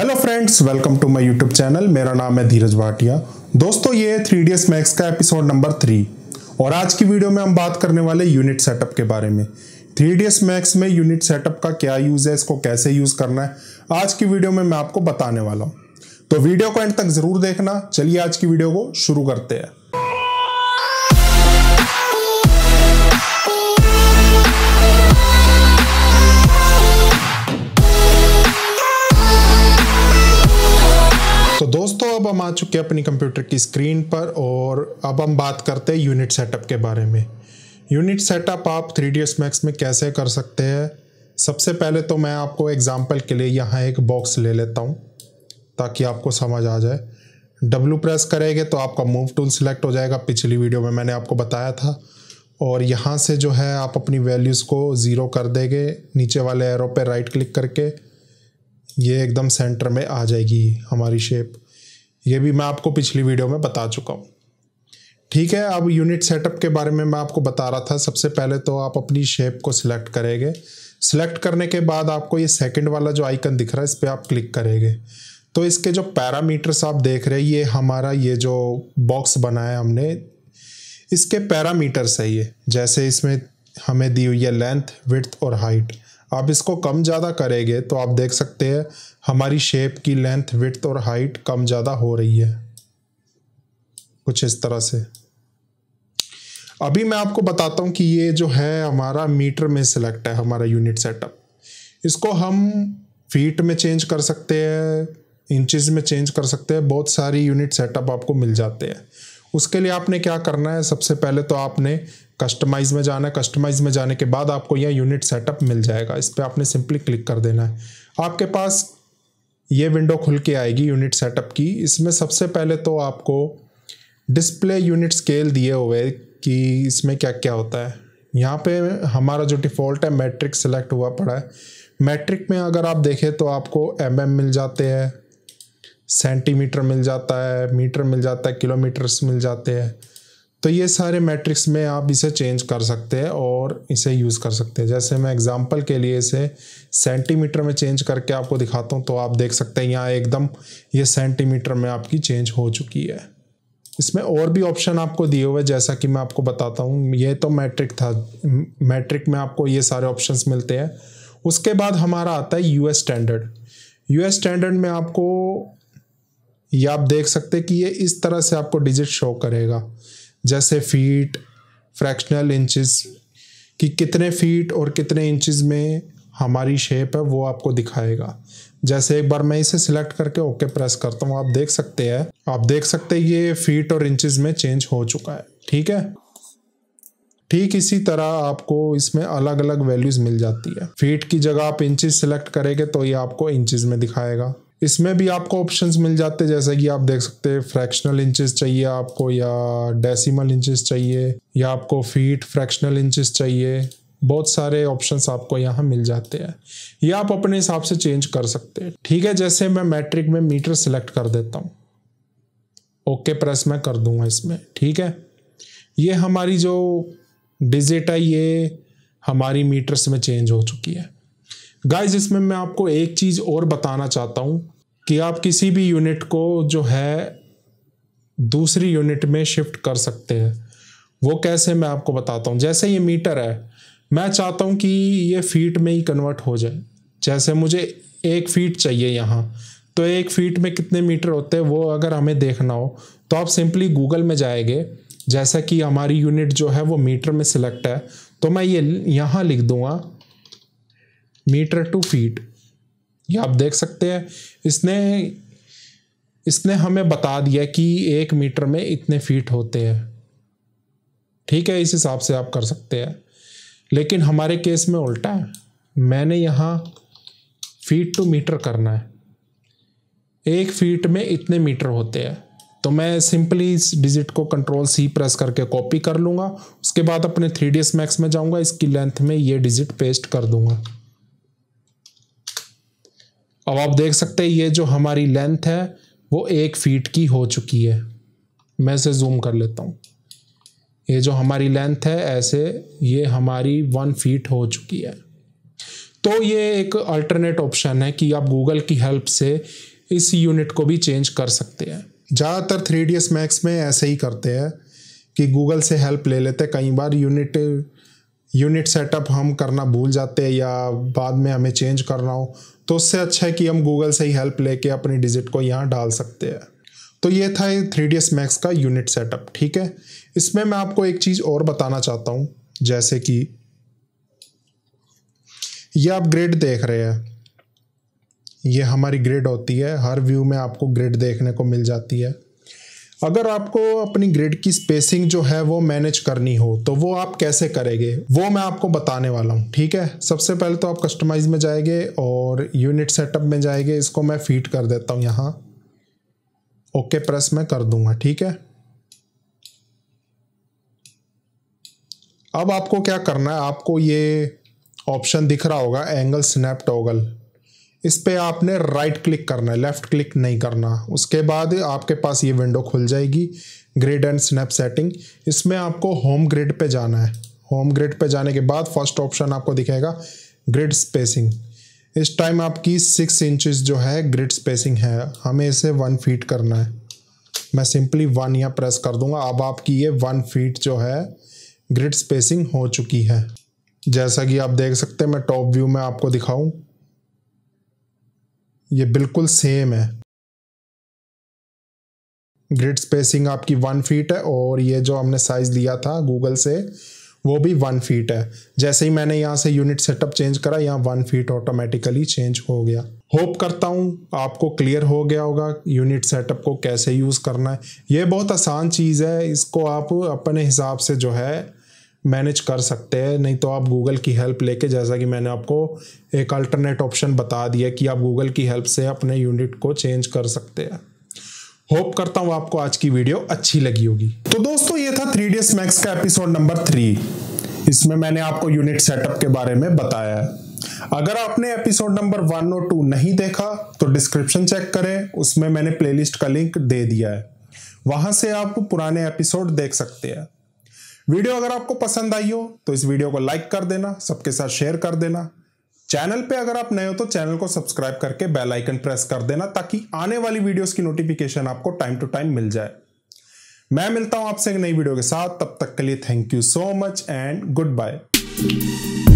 hello friends welcome to my YouTube channel मेरा नाम है धीरज भाटिया दोस्तों ये है थ्री डी एस मैक्स का एपिसोड नंबर थ्री और आज की वीडियो में हम बात करने वाले यूनिट सेटअप के बारे में थ्री डी एस मैक्स में यूनिट सेटअप का क्या यूज़ है इसको कैसे यूज़ करना है आज की वीडियो में मैं आपको बताने वाला हूँ तो वीडियो को एंड तक ज़रूर देखना चलिए आज की वीडियो को शुरू करते हैं तो दोस्तों अब हम आ चुके हैं अपनी कंप्यूटर की स्क्रीन पर और अब हम बात करते हैं यूनिट सेटअप के बारे में यूनिट सेटअप आप थ्री डी मैक्स में कैसे कर सकते हैं सबसे पहले तो मैं आपको एग्जाम्पल के लिए यहाँ एक बॉक्स ले लेता हूँ ताकि आपको समझ आ जाए डब्लू प्रेस करेंगे तो आपका मूव टूल सिलेक्ट हो जाएगा पिछली वीडियो में मैंने आपको बताया था और यहाँ से जो है आप अपनी वैल्यूज़ को ज़ीरो कर देंगे नीचे वाले एरो पर राइट क्लिक करके ये एकदम सेंटर में आ जाएगी हमारी शेप ये भी मैं आपको पिछली वीडियो में बता चुका हूँ ठीक है अब यूनिट सेटअप के बारे में मैं आपको बता रहा था सबसे पहले तो आप अपनी शेप को सिलेक्ट करेंगे सिलेक्ट करने के बाद आपको ये सेकंड वाला जो आइकन दिख रहा है इस पर आप क्लिक करेंगे तो इसके जो पैरामीटर्स आप देख रहे हैं ये हमारा ये जो बॉक्स बनाया हमने इसके पैरामीटर्स है ये जैसे इसमें हमें दी हुई है लेंथ विथ और हाइट आप इसको कम ज़्यादा करेंगे तो आप देख सकते हैं हमारी शेप की लेंथ विथ और हाइट कम ज़्यादा हो रही है कुछ इस तरह से अभी मैं आपको बताता हूँ कि ये जो है हमारा मीटर में सिलेक्ट है हमारा यूनिट सेटअप इसको हम फीट में चेंज कर सकते हैं इंचज में चेंज कर सकते हैं बहुत सारी यूनिट सेटअप आपको मिल जाते हैं उसके लिए आपने क्या करना है सबसे पहले तो आपने कस्टमाइज में जाना है कस्टमाइज में जाने के बाद आपको यह यूनिट सेटअप मिल जाएगा इस पर आपने सिंपली क्लिक कर देना है आपके पास ये विंडो खुल के आएगी यूनिट सेटअप की इसमें सबसे पहले तो आपको डिस्प्ले यूनिट स्केल दिए हुए कि इसमें क्या क्या होता है यहाँ पे हमारा जो डिफ़ॉल्ट है मैट्रिक सेलेक्ट हुआ पड़ा है मैट्रिक में अगर आप देखें तो आपको एम mm मिल जाते हैं सेंटीमीटर मिल जाता है मीटर मिल जाता है किलोमीटर्स मिल जाते हैं तो ये सारे मैट्रिक्स में आप इसे चेंज कर सकते हैं और इसे यूज़ कर सकते हैं जैसे मैं एग्जांपल के लिए इसे सेंटीमीटर में चेंज करके आपको दिखाता हूँ तो आप देख सकते हैं यहाँ एकदम ये सेंटीमीटर में आपकी चेंज हो चुकी है इसमें और भी ऑप्शन आपको दिए हुए जैसा कि मैं आपको बताता हूँ ये तो मैट्रिक था मैट्रिक में आपको ये सारे ऑप्शन मिलते हैं उसके बाद हमारा आता है यू स्टैंडर्ड यू स्टैंडर्ड में आपको ये आप देख सकते हैं कि ये इस तरह से आपको डिजिट शो करेगा जैसे फीट फ्रैक्शनल इंचेस कि कितने फीट और कितने इंचेस में हमारी शेप है वो आपको दिखाएगा जैसे एक बार मैं इसे सिलेक्ट करके ओके प्रेस करता हूँ आप देख सकते हैं आप देख सकते हैं ये फीट और इंचेस में चेंज हो चुका है ठीक है ठीक इसी तरह आपको इसमें अलग अलग वैल्यूज मिल जाती है फीट की जगह आप इंचज सेलेक्ट करेंगे तो ये आपको इंचज में दिखाएगा इसमें भी आपको ऑप्शंस मिल जाते हैं जैसे कि आप देख सकते हैं फ्रैक्शनल इंचेस चाहिए आपको या डेसिमल इंचेस चाहिए या आपको फीट फ्रैक्शनल इंचेस चाहिए बहुत सारे ऑप्शंस आपको यहाँ मिल जाते हैं ये आप अपने हिसाब से चेंज कर सकते हैं ठीक है जैसे मैं मैट्रिक में मीटर सेलेक्ट कर देता हूँ ओके प्रेस मैं कर दूंगा इसमें ठीक है ये हमारी जो डिजिट है ये हमारी मीटर्स में चेंज हो चुकी है गाइज इसमें मैं आपको एक चीज़ और बताना चाहता हूँ कि आप किसी भी यूनिट को जो है दूसरी यूनिट में शिफ्ट कर सकते हैं वो कैसे मैं आपको बताता हूँ जैसे ये मीटर है मैं चाहता हूँ कि ये फीट में ही कन्वर्ट हो जाए जैसे मुझे एक फीट चाहिए यहाँ तो एक फीट में कितने मीटर होते हैं वो अगर हमें देखना हो तो आप सिंपली गूगल में जाएंगे जैसा कि हमारी यूनिट जो है वो मीटर में सिलेक्ट है तो मैं ये यहाँ लिख दूंगा मीटर टू फीट ये आप देख सकते हैं इसने इसने हमें बता दिया कि एक मीटर में इतने फीट होते हैं ठीक है इस हिसाब से आप कर सकते हैं लेकिन हमारे केस में उल्टा है मैंने यहाँ फीट टू मीटर करना है एक फीट में इतने मीटर होते हैं तो मैं सिंपली इस डिजिट को कंट्रोल सी प्रेस करके कॉपी कर लूँगा उसके बाद अपने थ्री डी एस मैक्स में जाऊँगा इसकी लेंथ में ये डिजिट पेस्ट कर दूँगा अब आप देख सकते हैं ये जो हमारी लेंथ है वो एक फीट की हो चुकी है मैं इसे जूम कर लेता हूँ ये जो हमारी लेंथ है ऐसे ये हमारी वन फीट हो चुकी है तो ये एक अल्टरनेट ऑप्शन है कि आप गूगल की हेल्प से इस यूनिट को भी चेंज कर सकते हैं ज़्यादातर थ्री डी एस मैक्स में ऐसे ही करते हैं कि गूगल से हेल्प ले लेते हैं कई बार यूनिट यूनिट सेटअप हम करना भूल जाते हैं या बाद में हमें चेंज करना हो तो उससे अच्छा है कि हम गूगल से ही हेल्प लेके अपनी डिजिट को यहाँ डाल सकते हैं तो ये था थ्री डी एस मैक्स का यूनिट सेटअप ठीक है इसमें मैं आपको एक चीज़ और बताना चाहता हूँ जैसे कि ये आप ग्रेड देख रहे हैं ये हमारी ग्रिड होती है हर व्यू में आपको ग्रिड देखने को मिल जाती है अगर आपको अपनी ग्रिड की स्पेसिंग जो है वो मैनेज करनी हो तो वो आप कैसे करेंगे वो मैं आपको बताने वाला हूँ ठीक है सबसे पहले तो आप कस्टमाइज में जाएंगे और यूनिट सेटअप में जाएंगे इसको मैं फीट कर देता हूँ यहाँ ओके प्रेस में कर दूंगा ठीक है अब आपको क्या करना है आपको ये ऑप्शन दिख रहा होगा एंगल स्नैप टॉगल इस पर आपने राइट क्लिक करना है लेफ़्ट क्लिक नहीं करना उसके बाद आपके पास ये विंडो खुल जाएगी ग्रिड एंड स्नैप सेटिंग इसमें आपको होम ग्रिड पे जाना है होम ग्रिड पे जाने के बाद फर्स्ट ऑप्शन आपको दिखेगा ग्रिड स्पेसिंग इस टाइम आपकी सिक्स इंचज जो है ग्रिड स्पेसिंग है हमें इसे वन फीट करना है मैं सिंपली वन या प्रेस कर दूंगा अब आपकी ये वन फीट जो है ग्रिड स्पेसिंग हो चुकी है जैसा कि आप देख सकते हैं मैं टॉप व्यू में आपको दिखाऊं ये बिल्कुल सेम है ग्रिड स्पेसिंग आपकी वन फीट है और ये जो हमने साइज़ लिया था गूगल से वो भी वन फीट है जैसे ही मैंने यहाँ से यूनिट सेटअप चेंज करा यहाँ वन फीट ऑटोमेटिकली चेंज हो गया होप करता हूँ आपको क्लियर हो गया होगा यूनिट सेटअप को कैसे यूज़ करना है ये बहुत आसान चीज़ है इसको आप अपने हिसाब से जो है मैनेज कर सकते हैं नहीं तो आप गूगल की हेल्प लेके जैसा कि मैंने आपको एक अल्टरनेट ऑप्शन बता दिया कि आप गूगल की हेल्प से अपने यूनिट को चेंज कर सकते हैं होप करता हूं आपको आज की वीडियो अच्छी लगी होगी तो दोस्तों ये था थ्री डी मैक्स का एपिसोड नंबर थ्री इसमें मैंने आपको यूनिट सेटअप के बारे में बताया है अगर आपने एपिसोड नंबर वन और टू नहीं देखा तो डिस्क्रिप्शन चेक करें उसमें मैंने प्लेलिस्ट का लिंक दे दिया है वहां से आप पुराने एपिसोड देख सकते हैं वीडियो अगर आपको पसंद आई हो तो इस वीडियो को लाइक कर देना सबके साथ शेयर कर देना चैनल पे अगर आप नए हो तो चैनल को सब्सक्राइब करके बेल आइकन प्रेस कर देना ताकि आने वाली वीडियोस की नोटिफिकेशन आपको टाइम टू टाइम मिल जाए मैं मिलता हूं आपसे एक नई वीडियो के साथ तब तक के लिए thank you so much and good bye